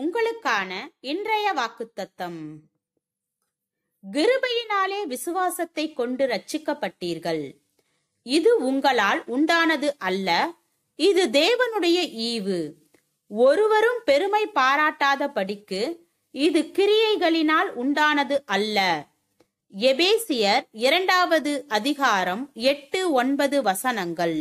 உங்களுக்கான இன்றைய வாக்குத்தத்தம் கிருபையினாலே விசுவாசத்தை கொண்டு ரட்சிக்கப்பட்டீர்கள் இது உங்களால் உண்டானது அல்ல இது தேவனுடைய ஈவு ஒருவரும் பெருமை பாராட்டாத படிக்கு இது கிரியைகளினால் உண்டானது அல்ல எபேசியர் இரண்டாவது அதிகாரம் எட்டு ஒன்பது வசனங்கள்